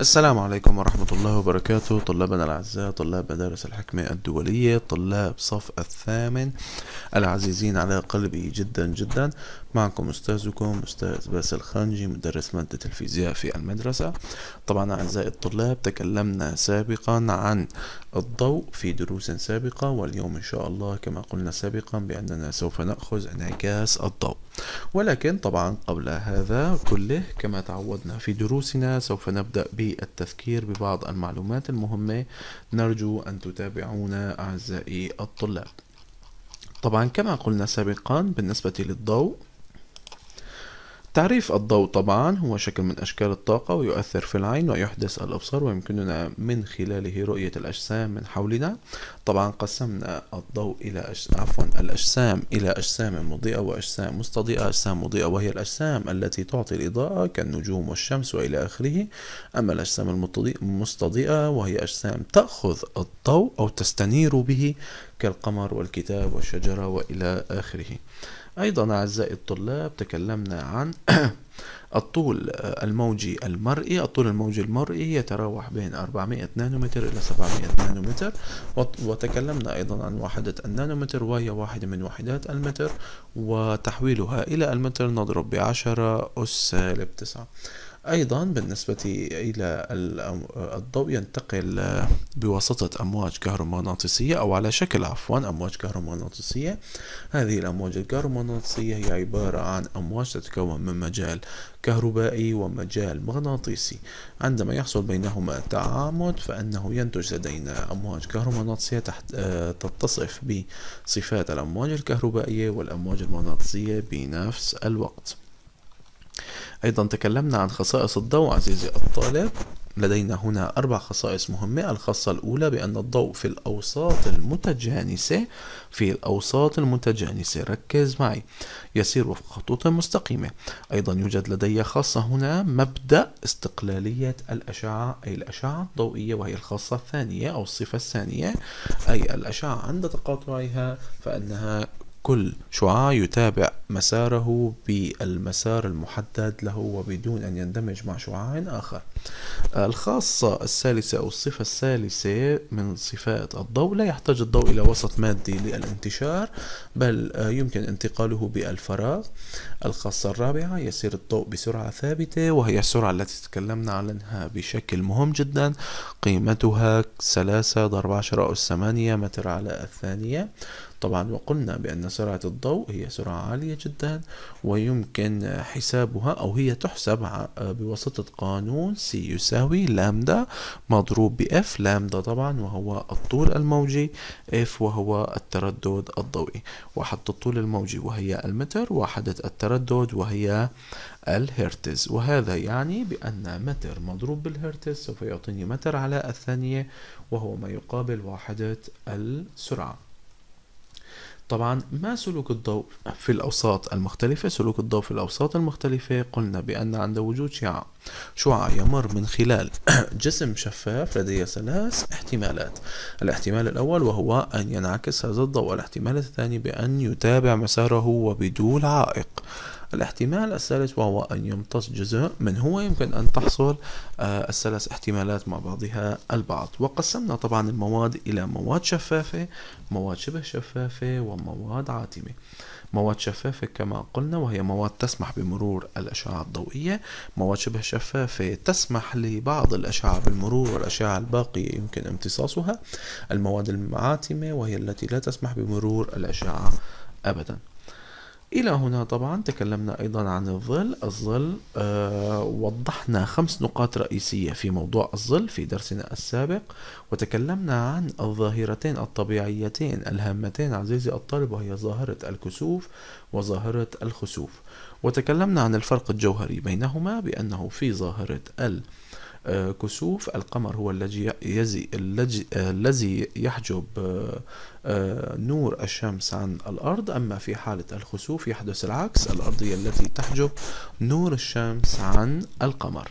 السلام عليكم ورحمة الله وبركاته طلابنا الأعزاء طلاب مدارس الحكمة الدولية طلاب صف الثامن العزيزين على قلبي جدا جدا معكم أستاذكم أستاذ باسل خانجي مدرس مادة الفيزياء في المدرسة طبعا أعزائي الطلاب تكلمنا سابقا عن الضوء في دروس سابقة واليوم إن شاء الله كما قلنا سابقا بأننا سوف نأخذ انعكاس الضوء ولكن طبعا قبل هذا كله كما تعودنا في دروسنا سوف نبدأ بالتذكير ببعض المعلومات المهمة نرجو أن تتابعونا أعزائي الطلاب طبعا كما قلنا سابقا بالنسبة للضوء تعريف الضوء طبعا هو شكل من أشكال الطاقة ويؤثر في العين ويحدث الأبصار ويمكننا من خلاله رؤية الأجسام من حولنا طبعا قسمنا الضوء إلى أجس... عفوا الأجسام إلى أجسام مضيئة وأجسام مستضيئة أجسام مضيئة وهي الأجسام التي تعطي الإضاءة كالنجوم والشمس وإلى آخره أما الأجسام المستضيئة وهي أجسام تأخذ الضوء أو تستنير به كالقمر والكتاب والشجرة وإلى آخره أيضا أعزائي الطلاب تكلمنا عن الطول آه، الموجي المرئي الطول الموجي المرئي يتراوح بين 400 نانومتر إلى 700 نانومتر وتكلمنا أيضا عن وحدة النانومتر وهي واحدة من وحدات المتر وتحويلها إلى المتر نضرب بعشرة أس سالب 9 أيضا بالنسبة إلى الضوء ينتقل بواسطة أمواج كهرومغناطيسية أو على شكل عفوا أمواج كهرومغناطيسية هذه الأمواج الكهرومغناطيسية هي عبارة عن أمواج تتكون من مجال كهربائي ومجال مغناطيسي عندما يحصل بينهما تعامد فإنه ينتج لدينا أمواج كهرومغناطيسية تحت آه، تتصف بصفات الأمواج الكهربائية والأمواج المغناطيسية بنفس الوقت أيضا تكلمنا عن خصائص الضوء عزيزي الطالب لدينا هنا أربع خصائص مهمة الخاصة الأولى بأن الضوء في الأوساط المتجانسة في الأوساط المتجانسة ركز معي يسير وفق خطوط مستقيمة أيضا يوجد لدي خاصة هنا مبدأ استقلالية الأشعة أي الأشعة الضوئية وهي الخاصة الثانية أو الصفة الثانية أي الأشعة عند تقاطعها فإنها كل شعاع يتابع مساره بالمسار المحدد له وبدون أن يندمج مع شعاع آخر الخاصة الثالثة أو الصفة الثالثة من صفات الضوء لا يحتاج الضوء إلى وسط مادي للانتشار بل آه، يمكن انتقاله بالفراغ الخاصة الرابعة يسير الضوء بسرعة ثابتة وهي السرعة التي تكلمنا عنها بشكل مهم جدا قيمتها 3 ضرب 10 أو 8 متر على الثانية طبعا وقلنا بأن سرعة الضوء هي سرعة عالية جدا ويمكن حسابها أو هي تحسب آه، بواسطة قانون سي سي يساوي لامدا مضروب بإف لامدا طبعا وهو الطول الموجي إف وهو التردد الضوئي وحدة الطول الموجي وهي المتر واحدة التردد وهي الهرتز وهذا يعني بأن متر مضروب بالهرتز سوف يعطيني متر على الثانية وهو ما يقابل واحدة السرعة طبعا ما سلوك الضوء في الأوساط المختلفة سلوك الضوء في الأوساط المختلفة قلنا بأن عند وجود شعاع شعاع يمر من خلال جسم شفاف لديه ثلاث احتمالات الاحتمال الأول وهو أن ينعكس هذا الضوء الاحتمال الثاني بأن يتابع مساره وبدون عائق الاحتمال الثالث وهو أن يمتص جزء من هو يمكن أن تحصل آه، الثلاث احتمالات مع بعضها البعض وقسمنا طبعا المواد إلى مواد شفافة مواد شبه شفافة ومواد عاتمة مواد شفافة كما قلنا وهي مواد تسمح بمرور الأشعة الضوئية مواد شبه شفافة تسمح لبعض الأشعة بالمرور والأشعة الباقية يمكن امتصاصها المواد العاتمة وهي التي لا تسمح بمرور الأشعة أبداً إلى هنا طبعا تكلمنا أيضا عن الظل الظل آه وضحنا خمس نقاط رئيسية في موضوع الظل في درسنا السابق وتكلمنا عن الظاهرتين الطبيعيتين الهامتين عزيزي الطالب وهي ظاهرة الكسوف وظاهرة الخسوف وتكلمنا عن الفرق الجوهري بينهما بأنه في ظاهرة الكسوف آه، كسوف القمر هو الذي يزي الذي آه، يحجب آه، نور الشمس عن الأرض أما في حالة الخسوف يحدث العكس الأرضية التي تحجب نور الشمس عن القمر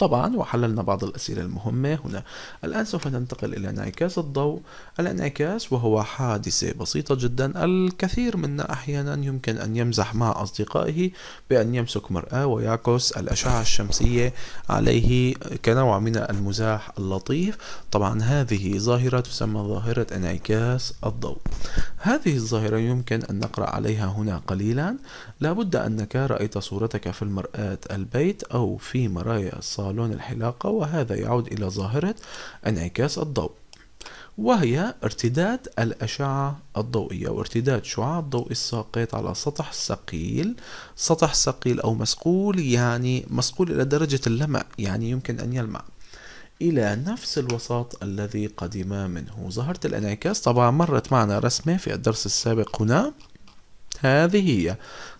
طبعا وحللنا بعض الأسئلة المهمة هنا الآن سوف ننتقل إلى انعكاس الضوء الانعكاس وهو حادثة بسيطة جدا الكثير منا أحيانا يمكن أن يمزح مع أصدقائه بأن يمسك مرآة ويعكس الأشعة الشمسية عليه كنوع من المزاح اللطيف طبعا هذه ظاهرة تسمى ظاهرة انعكاس الضوء هذه الظاهرة يمكن أن نقرأ عليها هنا قليلا لابد أنك رأيت صورتك في المرآة البيت أو في مرايا الصالة لون الحلاقة وهذا يعود إلى ظاهرة انعكاس الضوء وهي ارتداد الأشعة الضوئية وارتداد شعاع الضوء الساقط على سطح ثقيل سطح ثقيل أو مسقول يعني مسقول إلى درجة اللمع يعني يمكن أن يلمع إلى نفس الوسط الذي قدم منه ظاهرة الانعكاس طبعا مرت معنا رسمة في الدرس السابق هنا هذه هي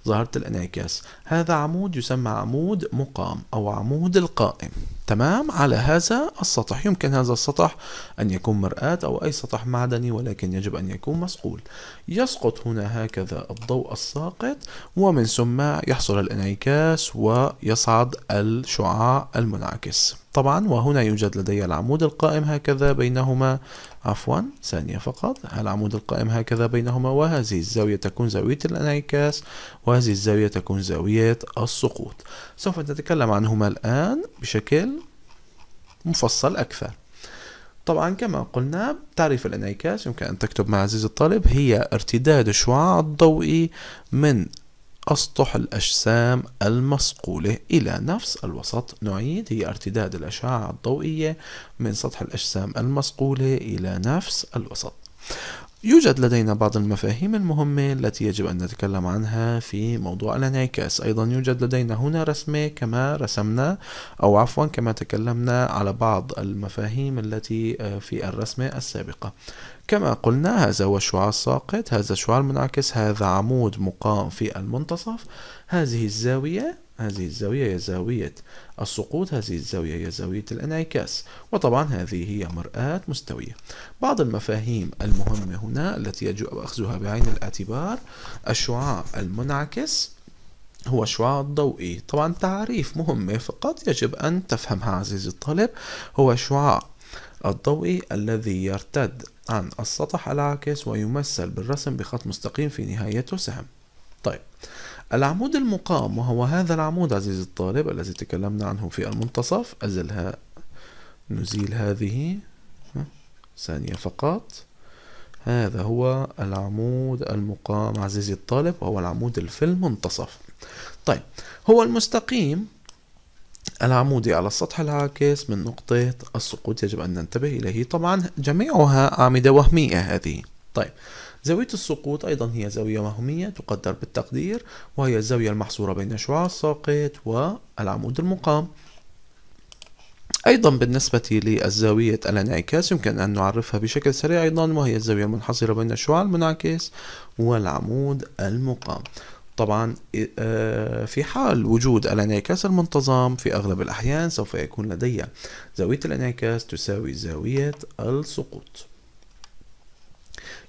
ظاهرة الانعكاس هذا عمود يسمى عمود مقام أو عمود القائم تمام على هذا السطح يمكن هذا السطح أن يكون مرآة أو أي سطح معدني ولكن يجب أن يكون مسقول يسقط هنا هكذا الضوء الساقط ومن ثم يحصل الانعكاس ويصعد الشعاع المنعكس طبعا وهنا يوجد لدي العمود القائم هكذا بينهما عفوا ثانية فقط العمود القائم هكذا بينهما وهذه الزاوية تكون زاوية الانعكاس وهذه الزاوية تكون زاوية السقوط سوف نتكلم عنهما الآن بشكل مفصل أكثر طبعا كما قلنا تعريف الانعكاس يمكن أن تكتب مع عزيزي الطالب هي ارتداد الشعاع الضوئي من أسطح الأجسام المصقولة إلى نفس الوسط نعيد هي ارتداد الأشعة الضوئية من سطح الأجسام المصقولة إلى نفس الوسط يوجد لدينا بعض المفاهيم المهمة التي يجب أن نتكلم عنها في موضوع الانعكاس أيضا يوجد لدينا هنا رسمة كما رسمنا أو عفوا كما تكلمنا على بعض المفاهيم التي آه، في الرسمة السابقة كما قلنا هذا هو الشعاع الساقط هذا الشعاع المنعكس هذا عمود مقام في المنتصف هذه الزاوية هذه الزاوية هي زاوية السقوط هذه الزاوية هي زاوية الانعكاس وطبعا هذه هي مرآة مستوية بعض المفاهيم المهمة هنا التي يجب أخذها بعين الاعتبار الشعاع المنعكس هو الشعاع الضوئي طبعا تعريف مهمة فقط يجب أن تفهمها عزيزي الطالب هو الشعاع الضوئي الذي يرتد عن السطح العاكس ويمثل بالرسم بخط مستقيم في نهايته سهم طيب العمود المقام وهو هذا العمود عزيزي الطالب الذي تكلمنا عنه في المنتصف أزلها نزيل هذه ثانية فقط هذا هو العمود المقام عزيزي الطالب وهو العمود في المنتصف طيب هو المستقيم العمودي على السطح العاكس من نقطة السقوط يجب أن ننتبه إليه طبعا جميعها أعمدة وهمية هذه طيب زاوية السقوط أيضا هي زاوية وهمية تقدر بالتقدير وهي الزاوية المحصورة بين شعاع الساقط والعمود المقام أيضا بالنسبة للزاوية الانعكاس يمكن أن نعرفها بشكل سريع أيضا وهي الزاوية المنحصرة بين الشعاع المنعكس والعمود المقام طبعا آه، في حال وجود الانعكاس المنتظم في أغلب الأحيان سوف يكون لدي زاوية الانعكاس تساوي زاوية السقوط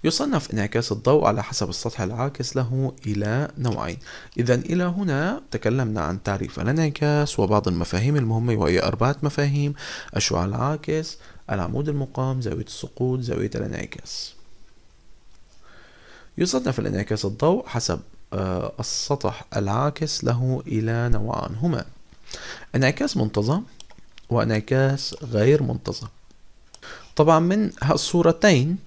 يصنف انعكاس الضوء على حسب السطح العاكس له إلى نوعين إذا إلى هنا تكلمنا عن تعريف الانعكاس وبعض المفاهيم المهمة وهي أربعة مفاهيم الشعاع العاكس العمود المقام زاوية السقوط زاوية الانعكاس يصنف الانعكاس الضوء حسب آه، السطح العاكس له إلى نوعان هما انعكاس منتظم وانعكاس غير منتظم طبعا من هالصورتين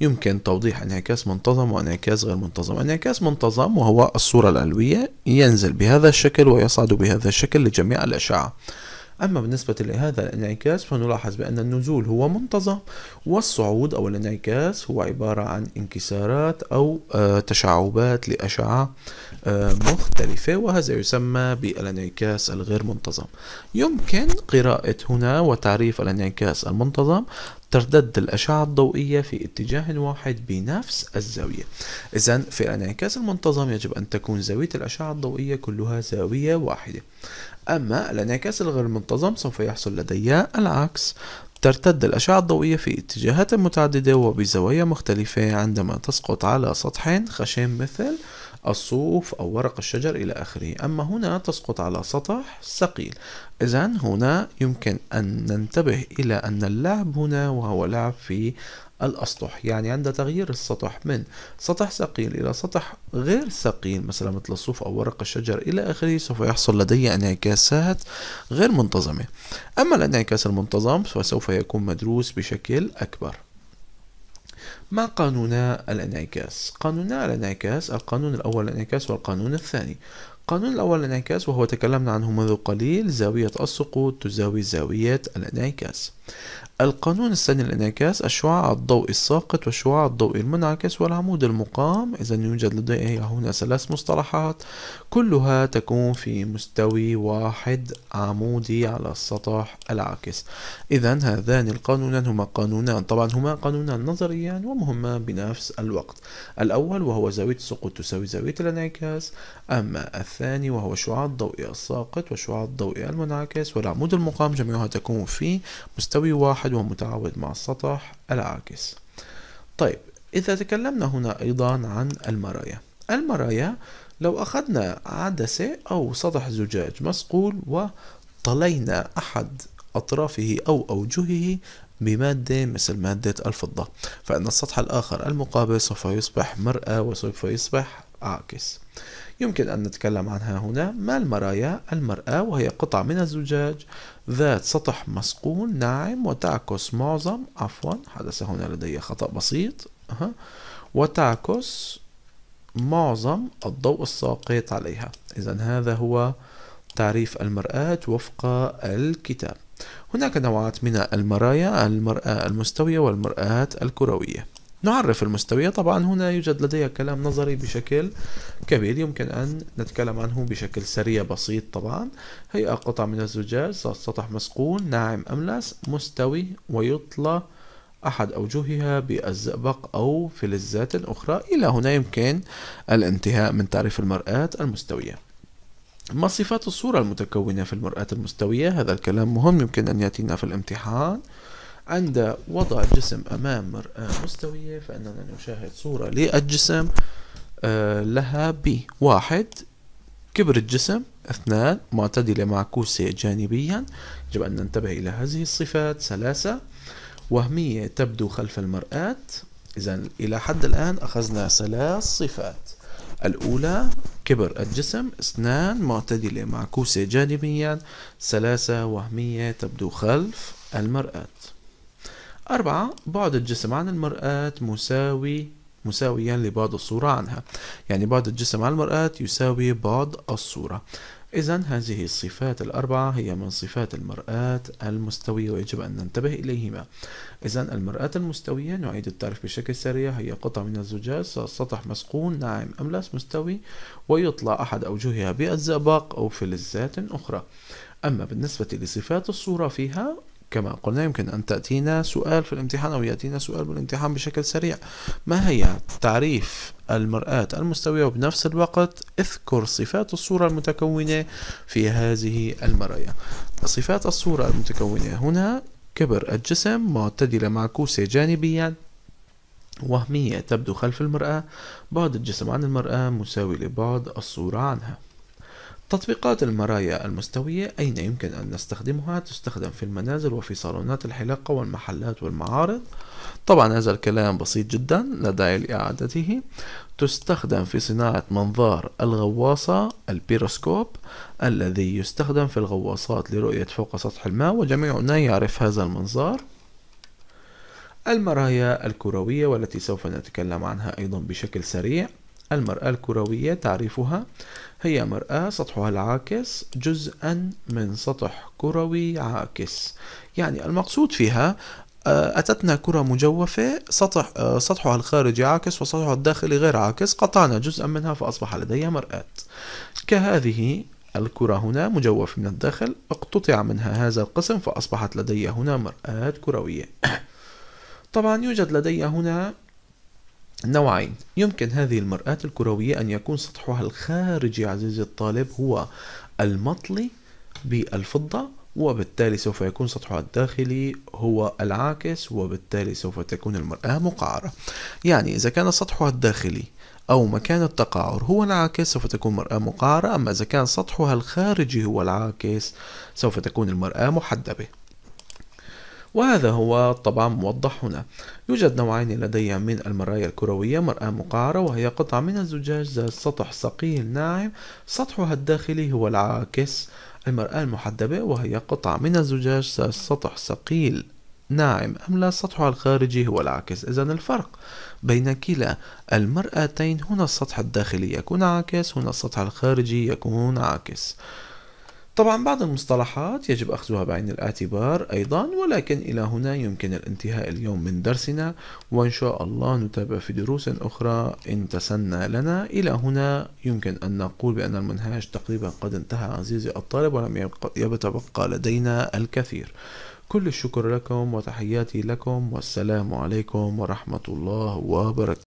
يمكن توضيح انعكاس منتظم وانعكاس غير منتظم انعكاس منتظم وهو الصورة العلوية ينزل بهذا الشكل ويصعد بهذا الشكل لجميع الأشعة أما بالنسبة لهذا الانعكاس فنلاحظ بأن النزول هو منتظم والصعود أو الانعكاس هو عبارة عن انكسارات أو آه، تشعبات لأشعة آه، مختلفة وهذا يسمى بالانعكاس الغير منتظم يمكن قراءة هنا وتعريف الانعكاس المنتظم ترتد الأشعة الضوئية في اتجاه واحد بنفس الزاوية إذا في الانعكاس المنتظم يجب أن تكون زاوية الأشعة الضوئية كلها زاوية واحدة أما الانعكاس الغير منتظم سوف يحصل لدي العكس ترتد الأشعة الضوئية في اتجاهات متعددة وبزوايا مختلفة عندما تسقط على سطح خشن مثل الصوف أو ورق الشجر إلى آخره أما هنا تسقط على سطح ثقيل إذا هنا يمكن أن ننتبه إلى أن اللعب هنا وهو لعب في الأسطح يعني عند تغيير السطح من سطح ثقيل إلى سطح غير ثقيل مثلا مثل الصوف أو ورق الشجر إلى آخره سوف يحصل لدي انعكاسات غير منتظمة أما الانعكاس المنتظم فسوف يكون مدروس بشكل أكبر ما قانونا الانعكاس؟ قانونا الانعكاس القانون الأول الانعكاس والقانون الثاني القانون الأول الانعكاس وهو تكلمنا عنه منذ قليل زاوية السقوط تساوي زاوية الانعكاس القانون الثاني الانعكاس الشعاع الضوئي الساقط والشعاع الضوئي المنعكس والعمود المقام إذا يوجد لدي هنا ثلاث مصطلحات كلها تكون في مستوي واحد عمودي على السطح العاكس إذا هذان القانونان هما قانونان طبعا هما قانونان نظريان ومهما بنفس الوقت الأول وهو زاوية السقوط تساوي زاوية الانعكاس أما الثاني الثاني وهو شعاع الضوئي الساقط وشعاع الضوئي المنعكس والعمود المقام جميعها تكون في مستوي واحد ومتعاود مع السطح العاكس طيب إذا تكلمنا هنا أيضا عن المرايا المرايا لو أخذنا عدسة أو سطح زجاج مصقول وطلينا أحد أطرافه أو أوجهه بمادة مثل مادة الفضة فإن السطح الآخر المقابل سوف يصبح مرأة وسوف يصبح عاكس يمكن أن نتكلم عنها هنا ما المرايا المرآة وهي قطعة من الزجاج ذات سطح مسقون ناعم وتعكس معظم عفوا حدث هنا لدي خطأ بسيط وتعكس معظم الضوء الساقط عليها إذا هذا هو تعريف المرآة وفق الكتاب هناك نوعات من المرايا المرآة المستوية والمرآة الكروية نعرف المستوية طبعا هنا يوجد لدي كلام نظري بشكل كبير يمكن أن نتكلم عنه بشكل سريع بسيط طبعا هي قطع من الزجاج سطح مسقول ناعم أملس مستوي ويطلى أحد أوجهها بالزئبق أو فلزات أخرى إلى هنا يمكن الانتهاء من تعريف المرآة المستوية ما صفات الصورة المتكونة في المرآة المستوية؟ هذا الكلام مهم يمكن أن يأتينا في الامتحان عند وضع الجسم أمام مرآة مستوية فإننا نشاهد صورة للجسم آه، لها ب واحد كبر الجسم اثنان معتدلة معكوسة جانبيا يجب أن ننتبه إلى هذه الصفات ثلاثة وهمية تبدو خلف المرآة إذا إلى حد الآن أخذنا ثلاث صفات الأولى كبر الجسم اثنان معتدلة معكوسة جانبيا ثلاثة وهمية تبدو خلف المرآة أربعة بعد الجسم عن المرآة مساوي مساويا لبعد الصورة عنها يعني بعد الجسم عن المرآة يساوي بعد الصورة إذا هذه الصفات الأربعة هي من صفات المرآة المستوية ويجب أن ننتبه إليهما إذا المرآة المستوية نعيد التعريف بشكل سريع هي قطعة من الزجاج سطح مسقون ناعم أملس مستوي ويطلع أحد أوجهها بالزئبق أو فلزات أخرى أما بالنسبة لصفات الصورة فيها كما قلنا يمكن أن تأتينا سؤال في الامتحان أو يأتينا سؤال بالامتحان بشكل سريع ما هي تعريف المرآة المستوية وبنفس الوقت اذكر صفات الصورة المتكونة في هذه المرايا صفات الصورة المتكونة هنا كبر الجسم معتدلة معكوسة جانبيا وهمية تبدو خلف المرآة بعد الجسم عن المرآة مساوي لبعد الصورة عنها تطبيقات المرايا المستوية أين يمكن أن نستخدمها تستخدم في المنازل وفي صالونات الحلاقة والمحلات والمعارض طبعا هذا الكلام بسيط جدا لا داعي لإعادته تستخدم في صناعة منظار الغواصة البيروسكوب الذي يستخدم في الغواصات لرؤية فوق سطح الماء وجميعنا يعرف هذا المنظار المرايا الكروية والتي سوف نتكلم عنها أيضا بشكل سريع المرأة الكروية تعرفها هي مرأة سطحها العاكس جزءا من سطح كروي عاكس يعني المقصود فيها آه، أتتنا كرة مجوفة سطح آه، سطحها الخارجي عاكس وسطحها الداخلي غير عاكس قطعنا جزءا منها فأصبح لديها مرآة كهذه الكرة هنا مجوف من الداخل اقتطع منها هذا القسم فأصبحت لدي هنا مرآة كروية طبعا يوجد لدي هنا نوعين يمكن هذه المرآة الكروية أن يكون سطحها الخارجي عزيزي الطالب هو المطلي بالفضة وبالتالي سوف يكون سطحها الداخلي هو العاكس وبالتالي سوف تكون المرآة مقعرة يعني إذا كان سطحها الداخلي أو مكان التقعر هو العاكس سوف تكون مرآة مقعرة أما إذا كان سطحها الخارجي هو العاكس سوف تكون المرآة محدبة وهذا هو طبعا موضح هنا يوجد نوعين لدي من المرايا الكروية مرآة مقعرة وهي قطعة من الزجاج ذات سطح ثقيل ناعم سطحها الداخلي هو العاكس المرآة المحدبة وهي قطعة من الزجاج ذات سطح ثقيل ناعم أم لا سطحها الخارجي هو العاكس إذا الفرق بين كلا المرآتين هنا السطح الداخلي يكون عاكس هنا السطح الخارجي يكون عاكس طبعا بعض المصطلحات يجب أخذها بعين الاعتبار أيضا ولكن إلى هنا يمكن الانتهاء اليوم من درسنا وإن شاء الله نتابع في دروس أخرى إن تسنى لنا إلى هنا يمكن أن نقول بأن المنهاج تقريبا قد انتهى عزيزي الطالب ولم يتبقى لدينا الكثير كل الشكر لكم وتحياتي لكم والسلام عليكم ورحمة الله وبركاته